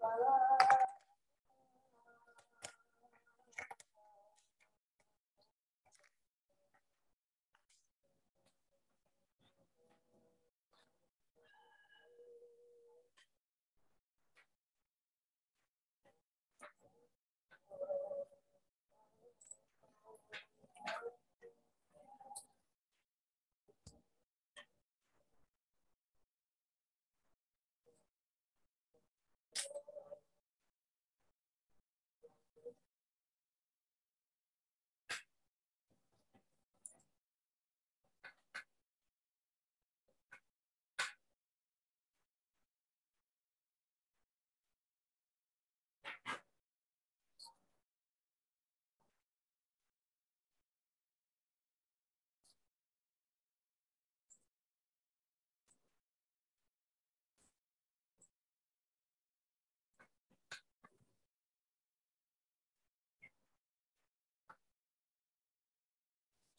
bye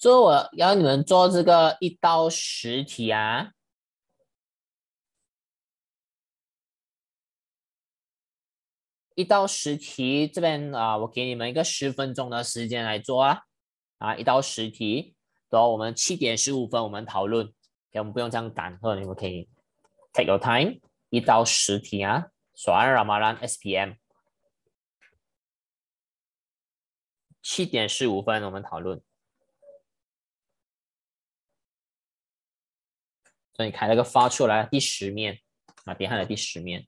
所以我要你们做这个一道十题啊！一道十题这边啊，我给你们一个十分钟的时间来做啊！啊，一道十题，后我们七点十五分我们讨论。OK，我们不用这样赶，或你们可以 Take your time。一道十题啊，所安喇嘛兰 SPM，七点十五分我们讨论。那你开了个发出来第十面啊点汉了第十面。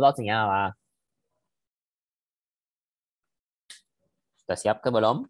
đó 好多錢啊嘛，就 cái ke belum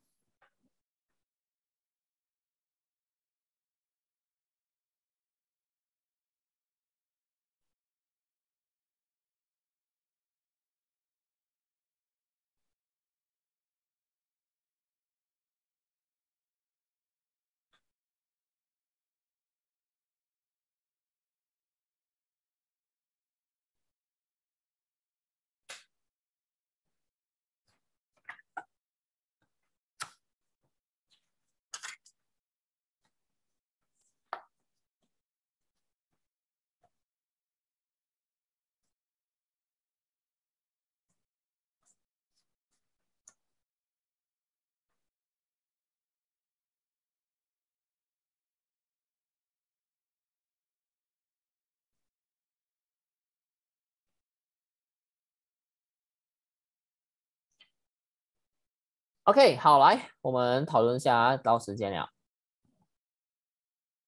OK，好，来，我们讨论一下，到时间了。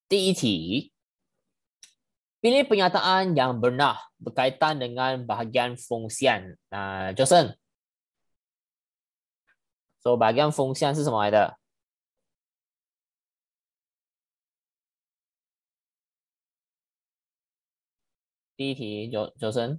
第一题，下列不雅答案，yang benar，berkaitan dengan bahagian fungsian。啊，Joseph，so bahagian fungsian 是什么来的？第一题，Jo，Joseph。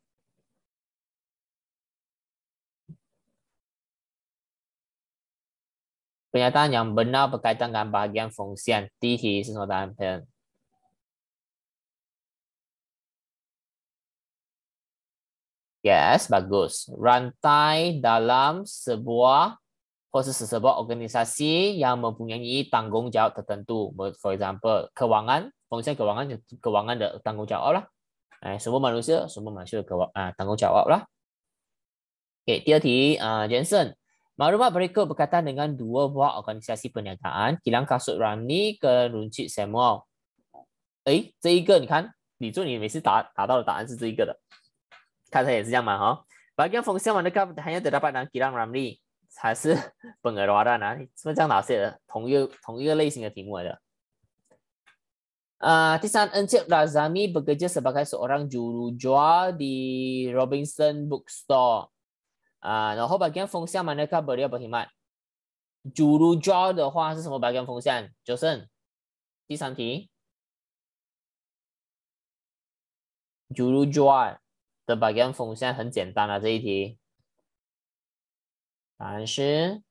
Pernyataan yang benar berkaitan dengan bahagian fungsian yang tihi sesuatu dalam pen. Yes, bagus. Rantai dalam sebuah proses sebuah organisasi yang mempunyai tanggungjawab tertentu. For example, kewangan, Fungsian kewangan, kewangan de tanggungjawab lah. Eh, semua manusia, semua manusia kewa, ah, tanggungjawab lah. Okay, dia uh, ah, Jensen, Maklumat berikut berkaitan dengan dua buah organisasi perniagaan, Kilang Kasut Ramli ke Runcit Samuel. Eh, ini satu, kan, Li Zhu, ni tak tahu tak ansi satu de. Kan saya sejak mana, lah, ha? Bagian fungsi mereka hanya terdapat dalam Kilang Ramli. Encik Razami bekerja sebagai seorang juru jual di Robinson Bookstore。啊，然后把几风扇曼德拉不要不听嘛。猪肉娇的话是什么把几样风向？周胜，第三题。猪肉娇的白几风扇很简单啊，这一题。答案是，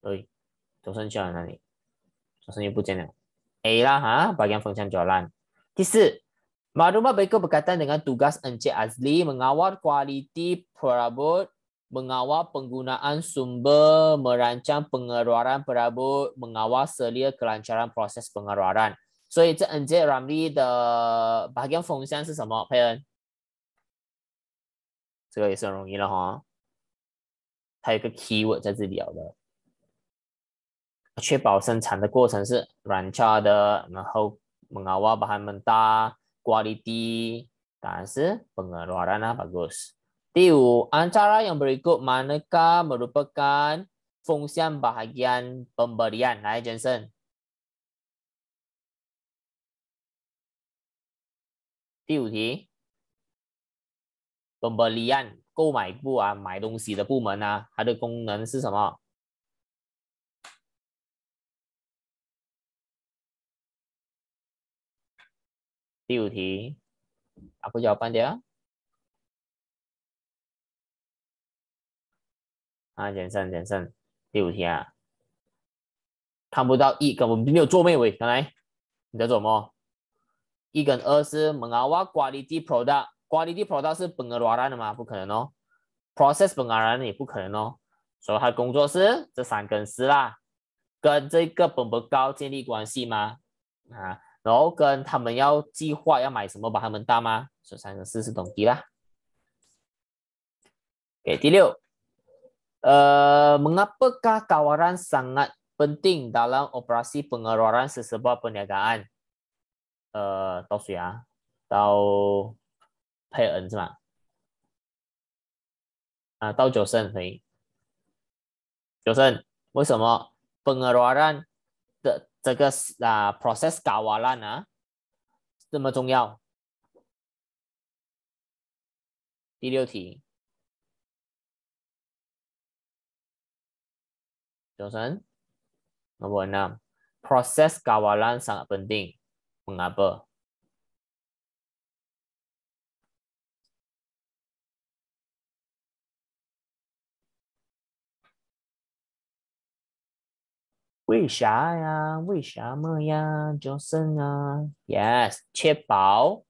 对，周胜去了哪里？周胜又不见了，A 啦哈，白几样风向搅烂。第四。Maklumat berikut berkaitan dengan tugas Encik Azli mengawal kualiti perabot, mengawal penggunaan sumber, merancang pengeluaran perabot, mengawal selia kelancaran proses pengeluaran. So, itu Encik Ramli the bahagian fungsi yang sesama, Payan. Ini sangat mudah. Ada satu keyword di sini. Mengawal penggunaan sumber, merancang mengawal bahan mentah, kualiti dan pengeluaran lah bagus. Tiu, antara yang berikut manakah merupakan fungsi bahagian pemberian? Hai Jensen. Tiu ti. Pembelian, kau oh mai bu ah, mai dong si de bu men ah, ada kong neng si 第五题，啊不叫半点姐啊，减慎减慎，第五题啊，看不到一根，我们没有做咩尾，看来你在做么？一根二，是问阿我 quality product，quality product 是本阿罗兰的吗？不可能哦，process 本阿罗兰也不可能哦，所以它工作是这三根四啦，跟这个本本高建立关系吗？啊？然后跟他们要计划要买什么，把他们大吗？所以三个四是懂的啦。Okay, 第六，呃，mengapakah kawalan sangat penting dalam operasi pengeluaran sesebuah Eh, Ah, perniagaan？呃，倒数啊，到佩恩是吗？啊，到九胜可以。九胜，为什么 pengeluaran 这个啊，process kawalan 啊，这么重要？第六题 j o h 我问 p r o c e s s kawalan sangat penting，为啥呀？为什么呀？Johnson 啊，Yes，确保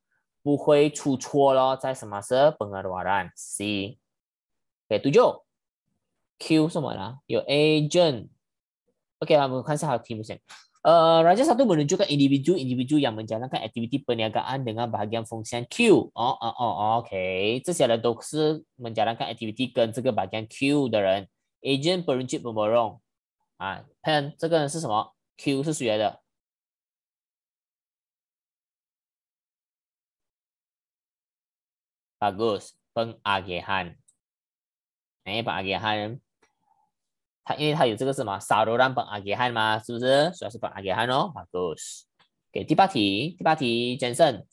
不会出错咯，在什么时候？Pengeluaran C。Okay, tujuh. Q 什么啦？Your agent. Okay, 我们看下还有题目先。呃、uh,，Raja satu menunjukkan individu-individu yang menjalankan aktiviti perniagaan dengan bahagian fungsi Q. Oh, oh, oh, oh okay. 这些人都是 menjalankan aktiviti 跟这个 bahagian Q 的人。Agent berunjuk pemborong. 啊，pen 这个是什么？q 是谁来的？Bagus，pengagihan，等于把阿杰汉，他因为他有这个什么，saluran pengagihan 吗？是不是？主要是 p e n g a g i h e n 哦，Bagus。给第八题，第八题，Jensen，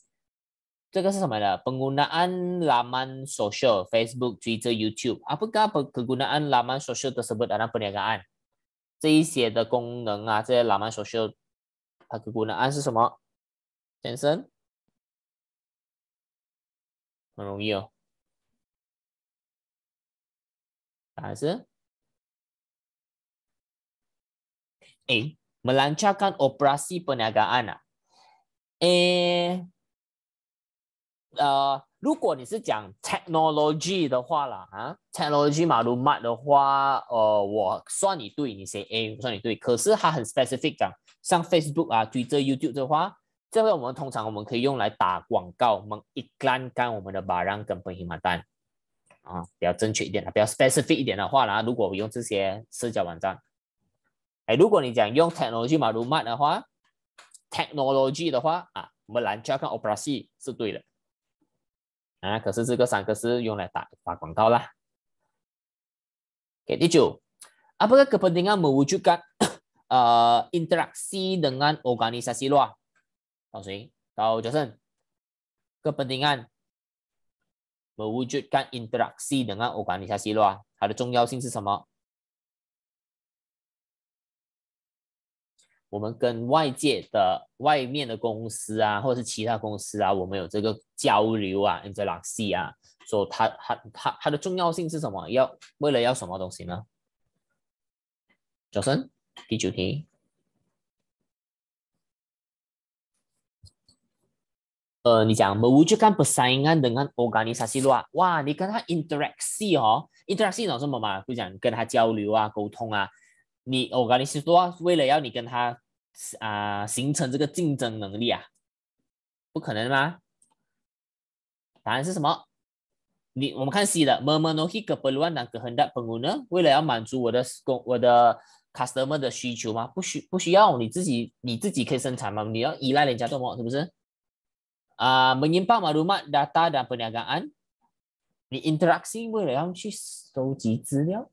这个是什么的？penggunaan laman sosial，Facebook，Twitter，YouTube，apakah penggunaan laman sosial tersebut adalah penjagaan？这一些的功能啊，这些老蛮所需要它的功能案是什么，先生？很容易哦，答案是 A，melancakan operasi p e n a g a a n 啊，E，啊。如果你是讲 technology 的话啦，啊，technology 马鲁曼的话，呃，我算你对，你写 A，我算你对。可是它很 specific 嘛，像 Facebook 啊、Twitter、YouTube 的话，这个我们通常我们可以用来打广告，我们一看 l 我们的 b a 跟本友马单，啊，比较正确一点的，比较 specific 一点的话啦，如果我用这些社交网站，哎，如果你讲用 technology 马鲁曼的话，technology 的话啊，我们兰恰跟 o p e r a s y 是对的。啊！可是这个三个是用来打打广告啦。给第九，apa kepentingan mewujudkan interaksi dengan organisasi loa？老师，教 Joseph，kepentingan mewujudkan interaksi dengan organisasi l u a 它的重要性是什么？我们跟外界的、外面的公司啊，或者是其他公司啊，我们有这个交流啊，interaction 啊，说它它它它的重要性是什么？要为了要什么东西呢 j o 第九题。呃，你讲，我们就看 persaingan dengan organisasi luar。哇，你跟他 interaction 哦，interaction 是什么嘛？就讲跟他交流啊，沟通啊。你我跟你是说，为了要你跟他啊形成这个竞争能力啊，不可能吗？答案是什么？你我们看 C 的，memenuhi keperluan dan kehendak pengguna，为了要满足我的工我的 customer 的需求吗？不需不需要你自己你自己可以生产吗？你要依赖人家做吗？是不是？啊，menyimpan rumah data dan perniagaan，你 interaksi 为了要去收集资料，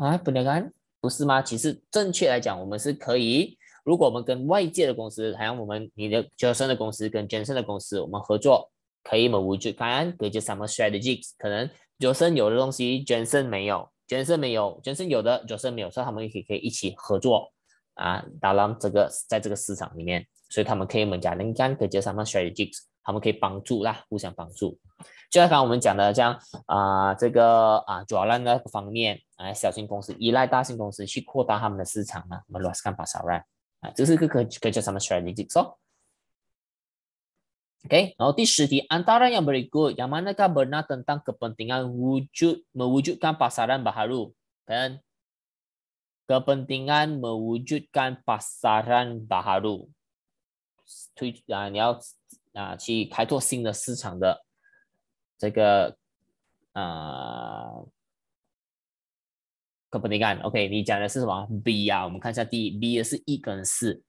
啊，perniagaan。不是吗？其实正确来讲，我们是可以，如果我们跟外界的公司，好像我们你的 Johnson 的公司跟 Johnson 的公司，我们合作可以们汇聚，当然，以据三方 s t r a t e g i s 可能 Johnson 有的东西 Johnson 没有，Johnson 没有，Johnson 有的 Johnson 没有，所以他们可以可以一起合作啊，当然这个在这个市场里面，所以他们可以们加人 i 可以 a 三 e s t r a t e g i s 他们可以帮助啦，互相帮助。就像刚我们讲的，像啊这个啊主要那个方面，哎，小型公司依赖大型公司去扩大他们的市场呢，我们罗斯看法少啦，啊，就是可可可就什么 strategy 嗦。OK，然后第十题，antara yang berikut yang mana yang berna tentang kepentingan wujud mewujudkan pasaran baru，en，kepentingan mewujudkan pasaran baru，推啊你要啊去开拓新的市场的。这个呃，company 干，OK，你讲的是什么 B 啊？我们看一下第 B 的是 E 跟四。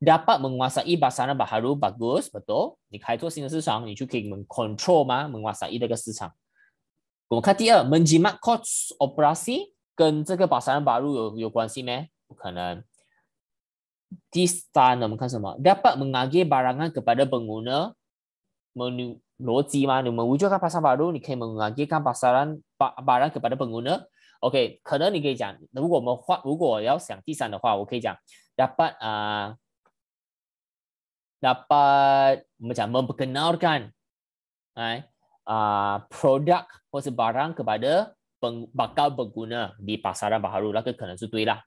dapat menguasai p a s a r a n baharu bagus，betul，你开拓新的市场，你就可以 control meng 吗？menguasai 这个市场。我们看第二，menjimat c o s operasi 跟这个 p a s a r a n baharu 有有关系咩？不可能。第三呢，我们看什么？dapat mengaje barangan kepada pengguna menu。逻辑吗？你们 wujudkan pasaran baru，你可以 mengajarkan pasaran barang kepada pengguna。OK，可能你可以讲，如果我们换，如果要想第三的话，我可以讲 dapat 啊、uh,，dapat 我们讲或是 barang kepada peng bakal pengguna di pasaran baru，那个可能是对啦，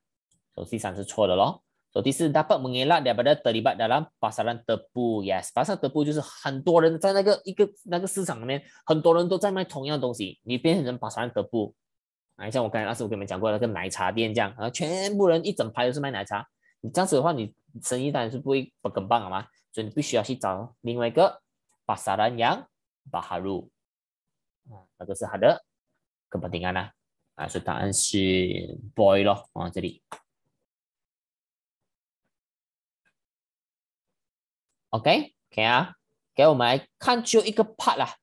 所以第三是错的喽。所以第四，dapat mengelak d a r i pada terlibat dalam pasaran tepu yes pasaran tepu 就是很多人在那个一个那个市场里面，很多人都在卖同样的东西，你变成 pasaran tepu，啊，像我刚才那次我跟你们讲过那个奶茶店这样，啊，全部人一整排都是卖奶茶，你这样子的话，你生意当然是不会不更棒啊嘛，所以你必须要去找另外一个 pasaran yang baru，啊，那个是他的 kepentingan 啊，啊，所以答案是 boy lor，哦，这里。OK，k 啊，给我们来看只一个 part 啦，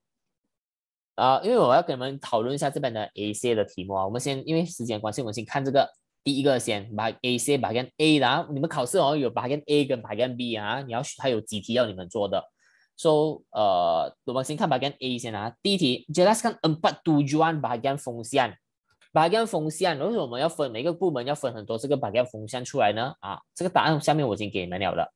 啊，因为我要跟你们讨论一下这边的 A C 的题目啊。我们先因为时间关系，我们先看这个第一个先，把 A C，把跟 A，啦，你们考试哦有把跟 A 跟把跟 B 啊，你要它有几题要你们做的。So，呃，我们先看把跟 A 先啊。第一题，Jelaskan empat tujuan b a g i a n fungsian，b a 跟风 g i a n fungsian 为什么我们要分每个部门要分很多这个 b 跟风 a g i a n fungsian 出来呢？啊，这个答案下面我已经给你们了的，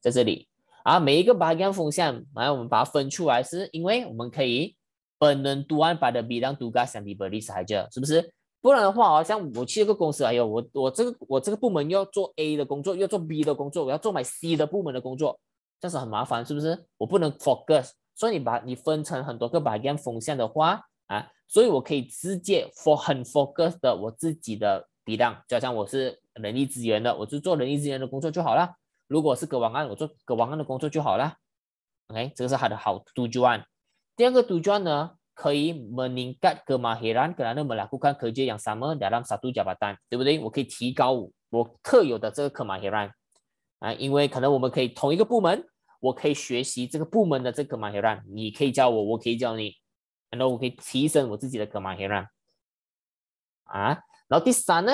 在这里。啊，每一个把样风向，来我们把它分出来，是因为我们可以本能独安把的 B 档独家相比不利害者，是不是？不然的话好像我去一个公司，哎呦，我我这个我这个部门要做 A 的工作，要做 B 的工作，我要做买 C 的部门的工作，这是很麻烦，是不是？我不能 focus，所以你把你分成很多个把样风向的话啊，所以我可以直接 f o r 很 focus 的我自己的 B 档，就像我是人力资源的，我就做人力资源的工作就好了。如果是葛王安，我做葛王安的工作就好了。OK，这个是它的好杜鹃。第二个杜鹃呢，可以 meningkat kemahiran，然 kerja yang sama dalam satu jabatan，对不对？我可以提高我特有的这个 kemahiran，啊，因为可能我们可以同一个部门，我可以学习这个部门的这个 kemahiran，你可以教我，我可以教你，然后我可以提升我自己的 kemahiran。啊，然后第三呢？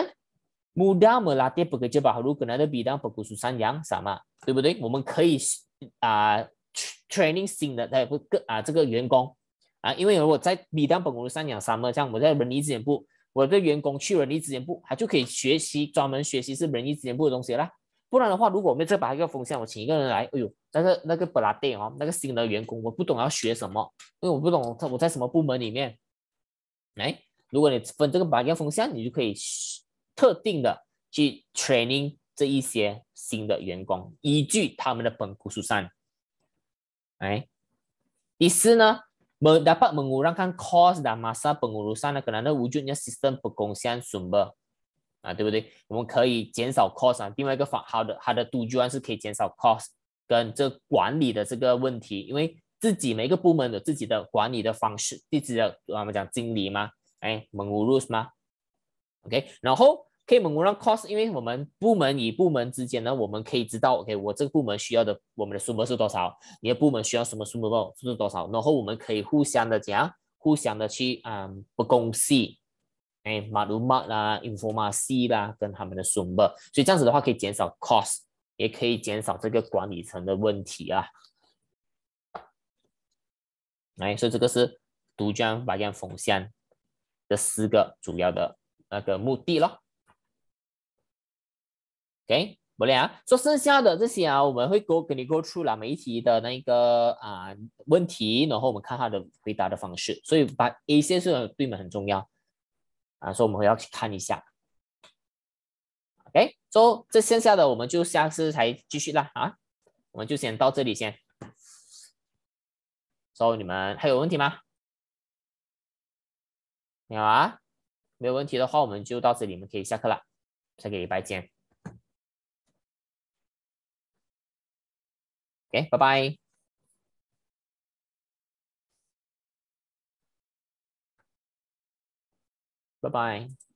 mudah melatih pekerja baru k e n a a a bidang perkhususan yang sama，对不对？我们可以啊，training 新的，哎个啊，这个员工啊，因为果在 bidang p e r k m a t a n yang s a m 像我在人力资源部，我的员工去人力资源部，他就可以学习专门学习是人力资源部的东西啦。不然的话，如果我们再把一个风向，我请一个人来，哎呦，但是那个 m e l 哦，那个新的员工我不懂要学什么，因为我不懂他我在什么部门里面。来，如果你分这个把一个风向，你就可以。特定的去 training 这一些新的员工，依据他们的本部预上。哎，第四呢，能 dapat mengurangkan cost d a m a s a pengurusan 呢，karena wujudnya sistem p e n k o n g s i a n sumber，啊对不对？我们可以减少 cost 啊，另外一个方 how 的它的杜鹃是可以减少 cost 跟这管理的这个问题，因为自己每个部门有自己的管理的方式，自己的我们讲经理嘛，哎，pengurus 嘛，OK，然后。可以，我们让 cost，因为我们部门与部门之间呢，我们可以知道，OK，我这个部门需要的我们的数目是多少，你的部门需要什么数目数是多少，然后我们可以互相的讲，互相的去啊，不公示，哎，马路马啦，informasi 啦，跟他们的数目，所以这样子的话可以减少 cost，也可以减少这个管理层的问题啊。来，所以这个是独占、排样风向的四个主要的那个目的咯。OK，不聊。说剩下的这些啊，我们会勾，给你勾出来每一题的那个啊问题，然后我们看他的回答的方式。所以把 A 线生对门很重要啊，所以我们要去看一下。OK，所以这剩下的我们就下次才继续了啊，我们就先到这里先。所以你们还有问题吗？没有啊？没有问题的话，我们就到这里，你们可以下课了。下个礼拜见。OK，拜拜，拜拜。